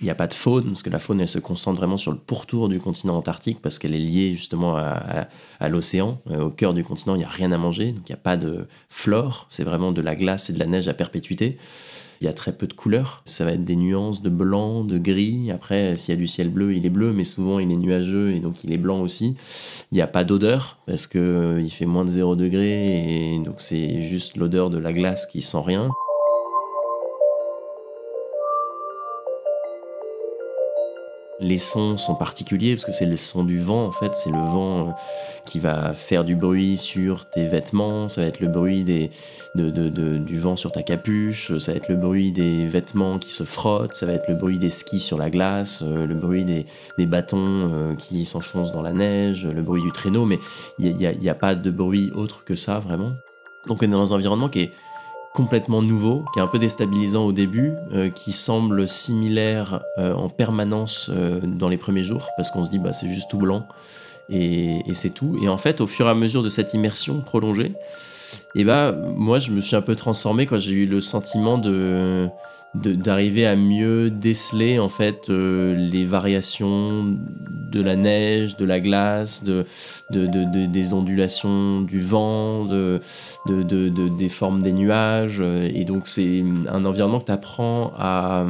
B: Il n'y a pas de faune, parce que la faune elle se concentre vraiment sur le pourtour du continent antarctique, parce qu'elle est liée justement à, l'océan. Euh, au cœur du continent, il n'y a rien à manger, donc il n'y a pas de flore, c'est vraiment de la glace et de la neige à perpétuité. Il y a très peu de couleurs. Ça va être des nuances de blanc, de gris. Après, s'il y a du ciel bleu, il est bleu, mais souvent il est nuageux et donc il est blanc aussi. Il n'y a pas d'odeur parce que euh, il fait moins de 0 degré et donc c'est juste l'odeur de la glace qui sent rien. Les sons sont particuliers parce que c'est le son du vent en fait, c'est le vent euh, qui va faire du bruit sur tes vêtements, ça va être le bruit des, du vent sur ta capuche, ça va être le bruit des vêtements qui se frottent, ça va être le bruit des skis sur la glace, euh, le bruit des, bâtons euh, qui s'enfoncent dans la neige, le bruit du traîneau, mais il n'y a pas de bruit autre que ça vraiment. Donc on est dans un environnement qui est complètement nouveau, qui est un peu déstabilisant au début, euh, qui semble similaire euh, en permanence euh, dans les premiers jours, parce qu'on se dit bah c'est juste tout blanc et, et c'est tout. Et en fait, au fur et à mesure de cette immersion prolongée, et eh bah ben, moi je me suis un peu transformé quand j'ai eu le sentiment de d'arriver à mieux déceler en fait euh, les variations de la neige, de la glace, de, de, de, des ondulations du vent, des formes des nuages. Euh, et donc c'est un environnement que tu apprends à,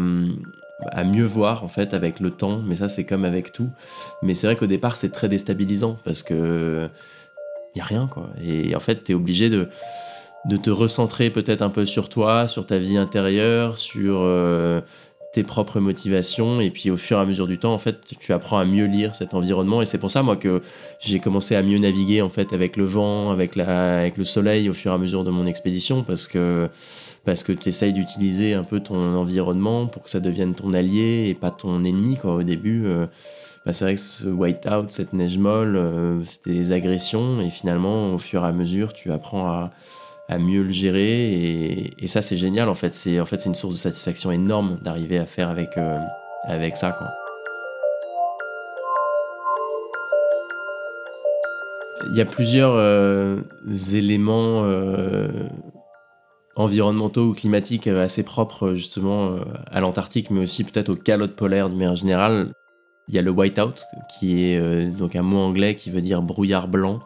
B: à mieux voir en fait avec le temps. Mais ça c'est comme avec tout. Mais c'est vrai qu'au départ c'est très déstabilisant parce que il euh, y a rien quoi. Et en fait tu es obligé de de te recentrer peut-être un peu sur toi, sur ta vie intérieure, sur euh, tes propres motivations. Et puis au fur et à mesure du temps, en fait, tu apprends à mieux lire cet environnement. Et c'est pour ça, moi, que j'ai commencé à mieux naviguer, en fait, avec le vent, avec, la, avec le soleil au fur et à mesure de mon expédition, parce que parce que tu essayes d'utiliser un peu ton environnement pour que ça devienne ton allié et pas ton ennemi, quoi, au début. Euh. bah c'est vrai que ce white-out, cette neige molle, euh, c'était des agressions, et finalement, au fur et à mesure, tu apprends à, à mieux le gérer. Et, ça, c'est génial en fait. C'est en fait, une source de satisfaction énorme d'arriver à faire avec, euh, avec ça. Il y a plusieurs euh, éléments euh, environnementaux ou climatiques assez propres justement à l'Antarctique, mais aussi peut-être aux calottes polaires de manière générale. Il y a le whiteout, qui est euh, donc un mot anglais qui veut dire brouillard blanc,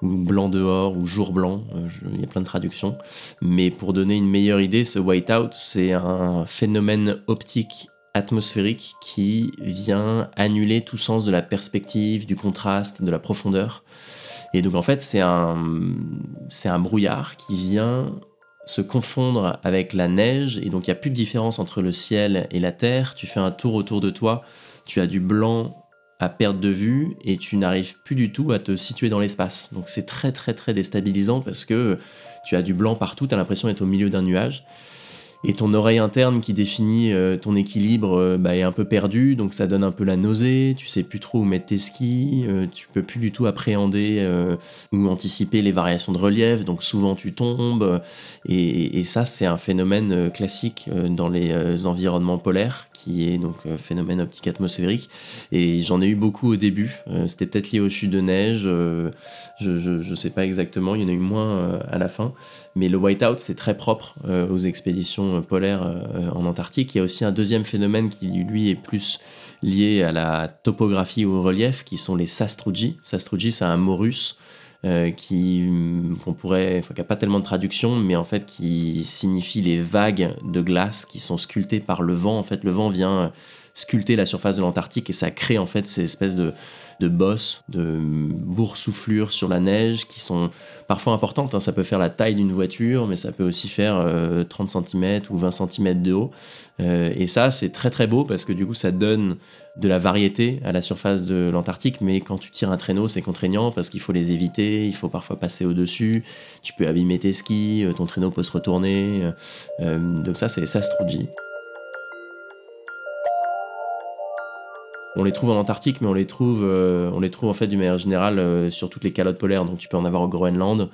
B: ou blanc dehors, ou jour blanc. Euh, il y a plein de traductions. Mais pour donner une meilleure idée, ce whiteout, c'est un phénomène optique atmosphérique qui vient annuler tout sens de la perspective, du contraste, de la profondeur. Et donc en fait, c'est un, c'est un brouillard qui vient se confondre avec la neige, et donc il n'y a plus de différence entre le ciel et la terre. Tu fais un tour autour de toi tu as du blanc à perte de vue et tu n'arrives plus du tout à te situer dans l'espace. Donc c'est très très très déstabilisant parce que tu as du blanc partout, tu as l'impression d'être au milieu d'un nuage et ton oreille interne qui définit euh, ton équilibre euh, bah, est un peu perdue, donc ça donne un peu la nausée, tu sais plus trop où mettre tes skis, euh, tu peux plus du tout appréhender ou anticiper les variations de relief, donc souvent tu tombes, et, ça c'est un phénomène classique dans les environnements polaires, qui est donc phénomène optique atmosphérique, et j'en ai eu beaucoup au début, c'était peut-être lié au chutes de neige, je, ne sais pas exactement, il y en a eu moins à la fin, mais le whiteout, c'est très propre euh, aux expéditions euh, polaires euh, en Antarctique. Il y a aussi un deuxième phénomène qui, lui, est plus lié à la topographie ou au relief, qui sont les sastrugi. Sastrugi, c'est un mot russe qui mm, qu'on pourrait, n'a pas tellement de traduction, mais en fait qui signifie les vagues de glace qui sont sculptées par le vent. En fait, le vent vient sculpter la surface de l'Antarctique et ça crée en fait ces espèces de, de bosses, de boursouflures sur la neige qui sont parfois importantes. Hein. Ça peut faire la taille d'une voiture, mais ça peut aussi faire 30 euh, cm ou 20 cm de haut. Euh, et ça, c'est très très beau parce que du coup, ça donne de la variété à la surface de l'Antarctique. Mais quand tu tires un traîneau, c'est contraignant parce qu'il faut les éviter, il faut parfois passer au-dessus. Tu peux abîmer tes skis, euh, ton traîneau peut se retourner. donc ça, c'est Sastroji. On les trouve en Antarctique, mais on les trouve, euh, on les trouve en fait d'une manière générale euh, sur toutes les calottes polaires. Donc tu peux en avoir au Groenland,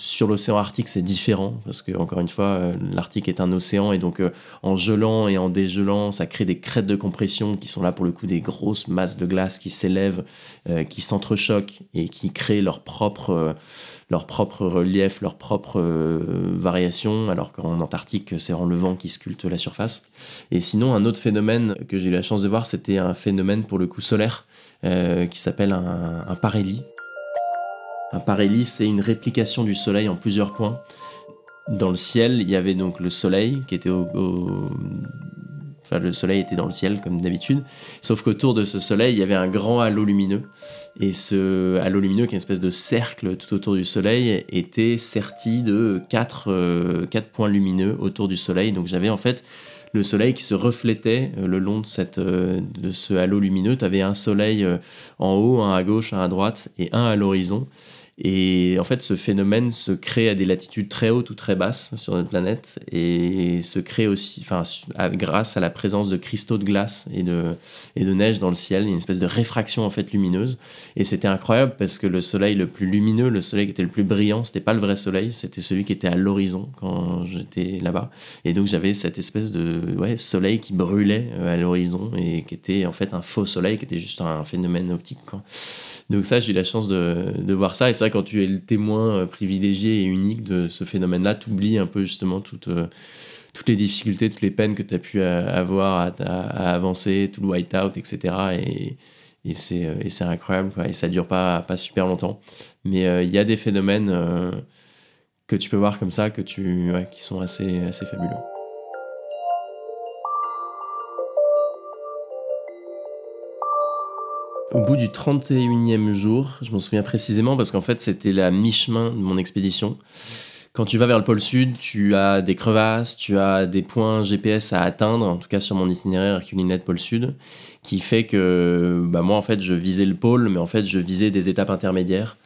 B: sur l'océan Arctique, c'est différent parce que, encore une fois, euh, l'Arctique est un océan et donc euh, en gelant et en dégelant, ça crée des crêtes de compression qui sont là pour le coup des grosses masses de glace qui s'élèvent, euh, qui s'entrechoquent et qui créent leur propre leur propre relief, leur propre variation, alors qu'en Antarctique, c'est en levant qui sculpte la surface. Et sinon, un autre phénomène que j'ai eu la chance de voir, c'était un phénomène pour le coup solaire qui s'appelle un, un un parélis, c'est une réplication du Soleil en plusieurs points. Dans le ciel, il y avait donc le Soleil qui était au, Enfin, le soleil était dans le ciel comme d'habitude, sauf qu'autour de ce soleil, il y avait un grand halo lumineux. Et ce halo lumineux, qui est une espèce de cercle tout autour du soleil, était serti de quatre euh, points lumineux autour du soleil. Donc j'avais en fait le soleil qui se reflétait euh, le long de, cette, euh, de ce halo lumineux. Tu avais un soleil en haut, un à gauche, un à droite et un à l'horizon. Et en fait, ce phénomène se crée à des latitudes très hautes ou très basses sur notre planète et se crée aussi, enfin, grâce à la présence de cristaux de glace et de, et de neige dans le ciel, une espèce de réfraction en fait lumineuse. Et c'était incroyable parce que le soleil le plus lumineux, le soleil qui était le plus brillant, c'était pas le vrai soleil, c'était celui qui était à l'horizon quand j'étais là-bas. Et donc j'avais cette espèce de ouais, soleil qui brûlait euh, à l'horizon et qui était en fait un faux soleil, qui était juste un phénomène optique. Donc ça, j'ai eu la chance de, de voir ça. Et ça quand tu es le témoin euh, privilégié et unique de ce phénomène-là, tu oublies un peu justement euh, toutes les difficultés, toutes les peines que tu as pu euh, avoir à, avancer, tout le white-out, etc. Et, c'est incroyable, Et ça dure pas, pas super longtemps. Mais il y a des phénomènes que tu peux voir comme ça, qui sont assez, assez fabuleux. Au bout du 31e jour, je m'en souviens précisément parce qu'en fait c'était la mi-chemin de mon expédition. Quand tu vas vers le pôle sud, tu as des crevasses, tu as des points GPS à atteindre, en tout cas sur mon itinéraire culinette pôle sud, qui fait que bah moi en fait je visais le pôle, mais en fait je visais des étapes intermédiaires.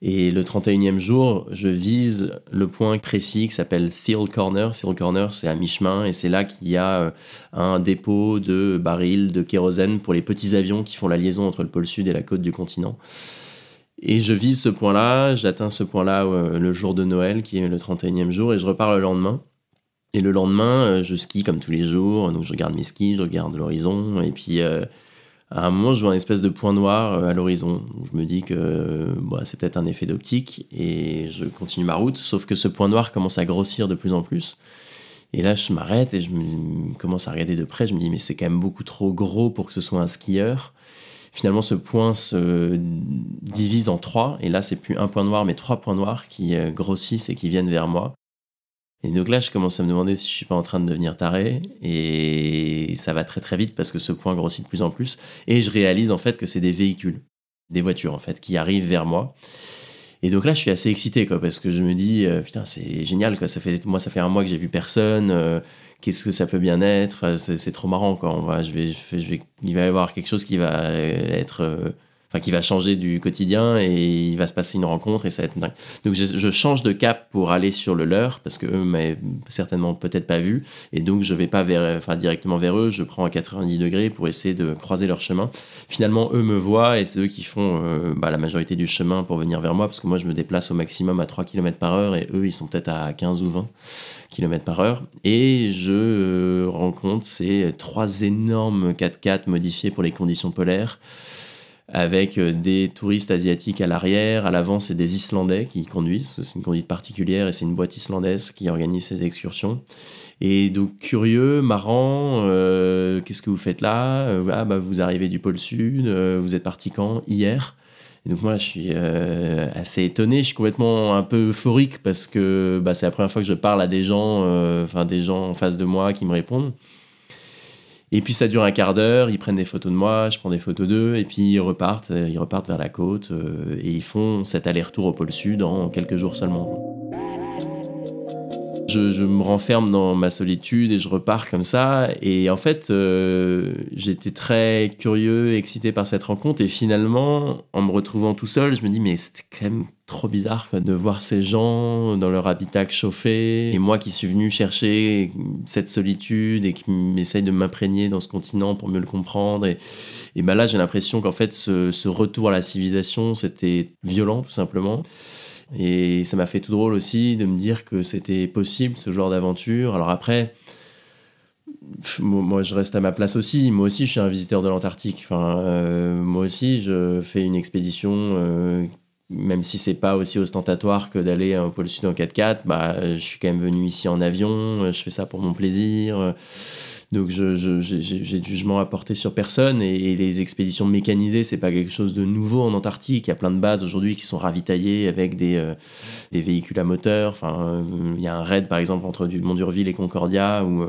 B: Et le 31e jour, je vise le point précis qui s'appelle Field Corner. Field Corner, c'est à mi-chemin et c'est là qu'il y a euh, un dépôt de barils, de kérosène pour les petits avions qui font la liaison entre le pôle sud et la côte du continent. Et je vise ce point-là, j'atteins ce point-là euh, le jour de Noël, qui est le 31e jour, et je repars le lendemain. Et le lendemain, euh, je skie comme tous les jours, donc je regarde mes skis, je regarde l'horizon, et puis à un moment, je vois un espèce de point noir euh, à l'horizon. Je me dis que euh, bah, c'est peut-être un effet d'optique et je continue ma route, sauf que ce point noir commence à grossir de plus en plus. Et là, je m'arrête et je commence à regarder de près. Je me dis, mais c'est quand même beaucoup trop gros pour que ce soit un skieur. Finalement, ce point se divise en trois. Et là, c'est plus un point noir, mais trois points noirs qui euh, grossissent et qui viennent vers moi. Et donc là, je commence à me demander si je suis pas en train de devenir taré. Et ça va très très vite parce que ce point grossit de plus en plus. Et je réalise en fait que c'est des véhicules, des voitures en fait, qui arrivent vers moi. Et donc là, je suis assez excité quoi, parce que je me dis euh, putain, c'est génial quoi. Ça fait moi, ça fait un mois que j'ai vu personne. Euh, qu'est-ce que ça peut bien être C'est trop marrant quoi. On va, je vais, je vais, il va y avoir quelque chose qui va euh, être enfin qui va changer du quotidien et il va se passer une rencontre et ça va être dingue. Donc je, je change de cap pour aller sur le leur parce que eux m'avaient certainement peut-être pas vu et donc je vais pas vers, enfin directement vers eux, je prends à 90 degrés pour essayer de croiser leur chemin. Finalement eux me voient et c'est eux qui font euh, bah, la majorité du chemin pour venir vers moi parce que moi je me déplace au maximum à 3 km par heure et eux ils sont peut-être à 15 ou 20 km par heure et je euh, rencontre ces trois énormes 4x4 modifiés pour les conditions polaires avec euh, des touristes asiatiques à l'arrière, à l'avant c'est des Islandais qui conduisent, c'est une conduite particulière et c'est une boîte islandaise qui organise ces excursions. Et donc curieux, marrant, euh, qu'est-ce que vous faites là euh, Ah bah vous arrivez du pôle sud, vous êtes parti quand Hier. donc moi je suis assez étonné, je suis complètement un peu euphorique parce que bah, c'est la première fois que je parle à des gens, enfin des gens en face de moi qui me répondent. Et puis ça dure un quart d'heure, ils prennent des photos de moi, je prends des photos d'eux, et puis ils repartent, euh, ils repartent vers la côte, euh, et ils font cet aller-retour au pôle Sud en quelques jours seulement. Je, me renferme dans ma solitude et je repars comme ça. Et en fait, euh, j'étais très curieux, excité par cette rencontre. Et finalement, en me retrouvant tout seul, je me dis, mais c'est quand même trop bizarre de voir ces gens dans leur habitat chauffé. Et moi qui suis venu chercher cette solitude et qui m'essaye de m'imprégner dans ce continent pour mieux le comprendre. Et, et ben là, j'ai l'impression qu'en fait, ce retour à la civilisation, c'était violent, tout simplement. Et ça m'a fait tout drôle aussi de me dire que c'était possible ce genre d'aventure. Alors après, moi je reste à ma place aussi. Moi aussi je suis un visiteur de l'Antarctique. Enfin, euh, moi aussi je fais une expédition, euh, même si c'est pas aussi ostentatoire que d'aller au pôle sud en 4x4. Bah, je suis quand même venu ici en avion. Je fais ça pour mon plaisir. Donc j'ai je, du jugement à porter sur personne et, les expéditions mécanisées, c'est pas quelque chose de nouveau en Antarctique. Il y a plein de bases aujourd'hui qui sont ravitaillées avec des, euh, des véhicules à moteur. Enfin, euh, il y a un raid par exemple entre du durville et Concordia euh, où,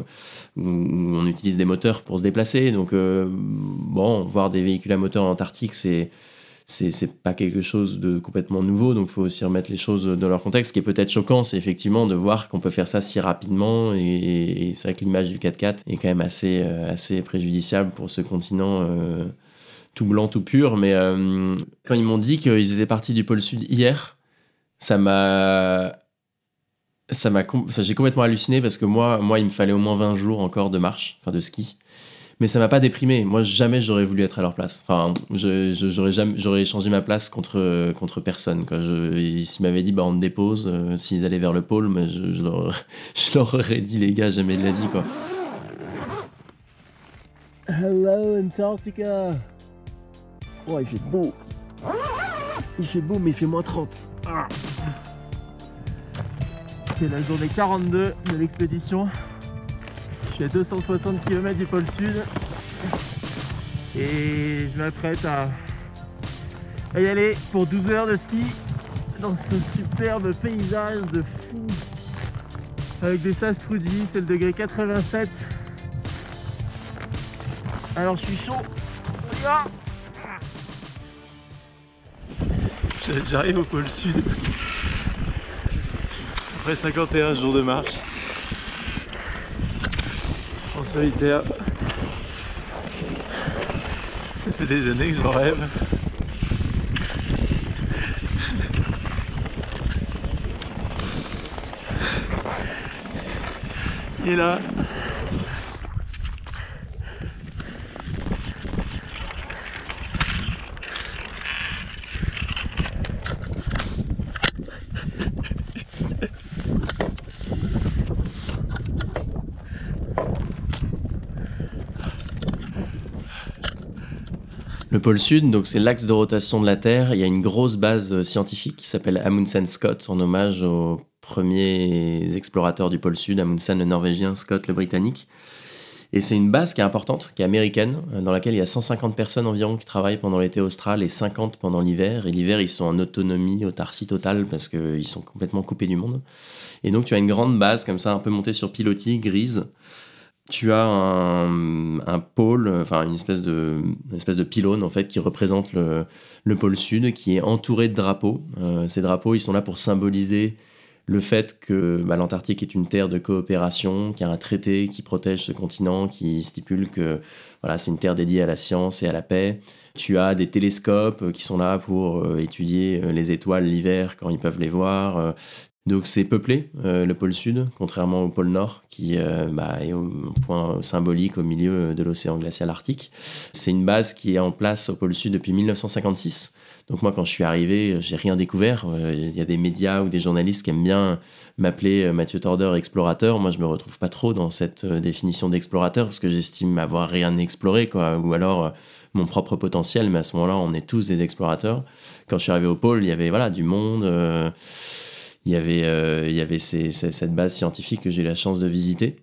B: où on utilise des moteurs pour se déplacer. Donc bon, voir des véhicules à moteur en Antarctique, c'est c'est pas quelque chose de complètement nouveau, donc il faut aussi remettre les choses dans leur contexte. Ce qui est peut-être choquant, c'est effectivement de voir qu'on peut faire ça si rapidement, et, c'est vrai que l'image du 4x4 est quand même assez, euh, assez préjudiciable pour ce continent. Euh, tout blanc, tout pur, mais euh, quand ils m'ont dit qu'ils étaient partis du pôle sud hier, ça m'a ça m'a j'ai complètement halluciné parce que moi moi il me fallait au moins 20 jours encore de marche enfin de ski mais ça m'a pas déprimé. Moi, jamais j'aurais voulu être à leur place. Enfin, j'aurais je, jamais, j'aurais échangé ma place contre contre personne. Quoi. Je, s'ils m'avaient dit bah on te dépose, euh, s'ils allaient vers le pôle, mais je, leur, aurais dit les gars jamais de la vie quoi. Hello Antarctica. Oh il fait beau. Il fait beau mais il fait moins 30. Ah. C'est la journée 42 de l'expédition suis 260 km du pôle sud et je m'apprête à, y aller pour 12 heures de ski dans ce superbe paysage de fou avec des sastrugi, c'est le degré 87 alors je suis chaud j'arrive au pôle sud après 51 jours de marche solitaire. Ça fait des années que j'en rêve. et là. pôle sud, donc c'est l'axe de rotation de la Terre. Il y a une grosse base euh, scientifique qui s'appelle Amundsen Scott en hommage aux premiers explorateurs du pôle sud, Amundsen le norvégien, Scott le britannique. Et c'est une base qui est importante, qui est américaine, euh, dans laquelle il y a 150 personnes environ qui travaillent pendant l'été austral et 50 pendant l'hiver. Et l'hiver, ils sont en autonomie, autarcie totale, parce qu'ils sont complètement coupés du monde. Et donc, tu as une grande base comme ça, un peu montée sur pilotis, grise, tu as un, pôle, enfin une espèce de, espèce de pylône en fait qui représente le, pôle sud, qui est entouré de drapeaux. Euh, ces drapeaux, ils sont là pour symboliser le fait que bah, l'Antarctique est une terre de coopération, qu'il y a un traité qui protège ce continent, qui stipule que voilà, c'est une terre dédiée à la science et à la paix. Tu as des télescopes euh, qui sont là pour euh, étudier les étoiles l'hiver quand ils peuvent les voir. Donc c'est peuplé, euh, le pôle sud, contrairement au pôle nord, qui euh, bah, est au point symbolique au milieu de l'océan glacial arctique. C'est une base qui est en place au pôle sud depuis 1956. Donc moi, quand je suis arrivé, j'ai rien découvert. Euh, il y a des médias ou des journalistes qui aiment bien m'appeler Mathieu Torder explorateur. Moi, je me retrouve pas trop dans cette définition d'explorateur parce que j'estime avoir rien exploré, quoi. Ou alors mon propre potentiel. Mais à ce moment-là, on est tous des explorateurs. Quand je suis arrivé au pôle, il y avait voilà du monde il y avait, euh, il y avait cette base scientifique que j'ai eu la chance de visiter.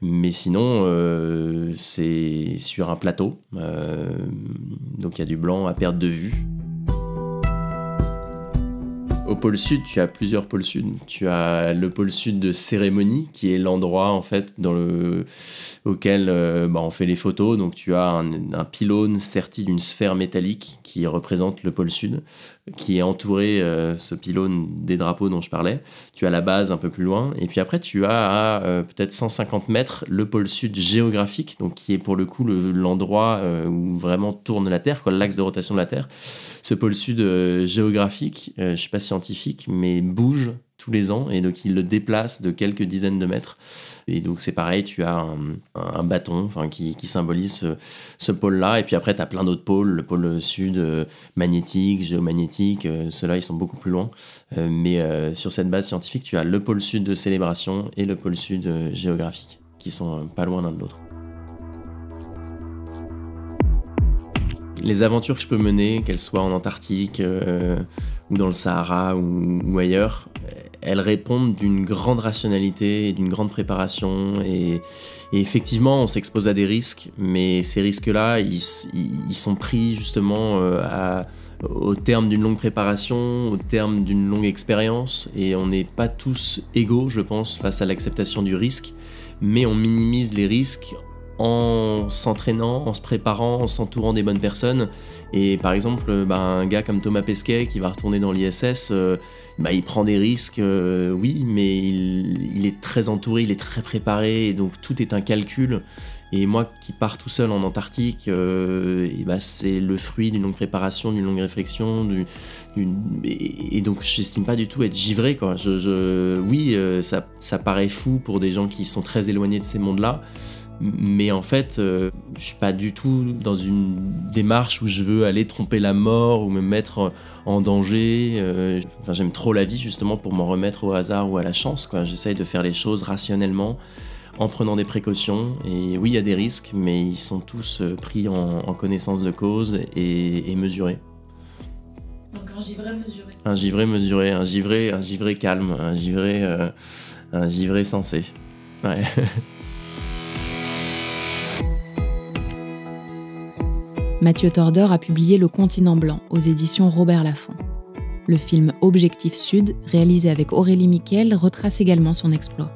B: Mais sinon, euh, c'est sur un plateau. Euh, donc il y a du blanc à perte de vue. Au pôle sud, tu as plusieurs pôles sud. Tu as le pôle sud de cérémonie, qui est l'endroit en fait dans le... auquel bah, on fait les photos. Donc tu as un, un pylône serti d'une sphère métallique qui représente le pôle sud qui est entouré, euh, ce pylône des drapeaux dont je parlais. Tu as la base un peu plus loin. Et puis après, tu as à euh, peut-être 150 mètres le pôle sud géographique, donc qui est pour le coup l'endroit euh, où vraiment tourne la Terre, l'axe de rotation de la Terre. Ce pôle sud géographique, je ne pas scientifique, mais bouge tous les ans et donc il le déplace de quelques dizaines de mètres. Et donc c'est pareil, tu as un, bâton qui, qui, symbolise ce, pôle-là. Et puis après, tu as plein d'autres pôles, le pôle sud euh, magnétique, géomagnétique, euh, ceux-là ils sont beaucoup plus loin. Euh, mais sur cette base scientifique, tu as le pôle sud de célébration et le pôle sud géographique qui sont pas loin l'un de l'autre. les aventures que je peux mener, qu'elles soient en Antarctique ou dans le Sahara ou ailleurs, elles répondent d'une grande rationalité et d'une grande préparation. Et, effectivement, on s'expose à des risques, mais ces risques-là, ils, sont pris justement euh, au terme d'une longue préparation, au terme d'une longue expérience, et on n'est pas tous égaux, je pense, face à l'acceptation du risque, mais on minimise les risques en s'entraînant, en se préparant, en s'entourant des bonnes personnes et par exemple, euh, bah, un gars comme Thomas Pesquet qui va retourner dans l'ISS, euh, bah, il prend des risques, euh, oui, mais il, est très entouré, il est très préparé, et donc tout est un calcul. Et moi qui pars tout seul en Antarctique, bah, c'est le fruit d'une longue préparation, d'une longue réflexion, et, donc donc j'estime pas du tout être givré. Quoi. oui, ça paraît fou pour des gens qui sont très éloignés de ces mondes-là mais en fait, je euh, je suis pas du tout dans une démarche où je veux aller tromper la mort ou me mettre en danger. Euh, j'aime trop la vie justement pour m'en remettre au hasard ou à la chance. J'essaye de faire les choses rationnellement, en prenant des précautions. Et oui, il y a des risques, mais ils sont tous euh, pris en, connaissance de cause et, mesurés.
A: Donc un givré mesuré.
B: Un givré mesuré, un givré, un givré calme, un givré, un givré sensé. Ouais.
A: Mathieu Tordor a publié Le Continent Blanc aux éditions Robert Laffont. Le film Objectif Sud, réalisé avec Aurélie Miquel, retrace également son exploit.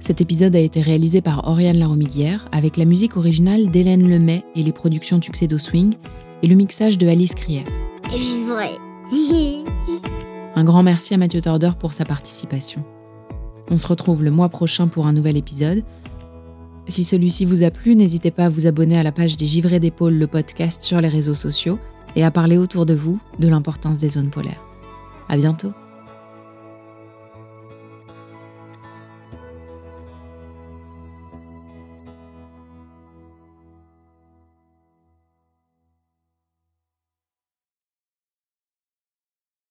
A: Cet épisode a été réalisé par Oriane Laromiguière avec la musique originale d'Hélène Lemay et les productions Tuxedo Swing et le mixage de Alice Krief. un grand merci à Mathieu Tordor pour sa participation. On se retrouve le mois prochain pour un nouvel épisode. Si celui-ci vous a plu, n'hésitez pas à vous abonner à la page des Givrés d'épaule, le podcast sur les réseaux sociaux, et à parler autour de vous de l'importance des zones polaires. À bientôt!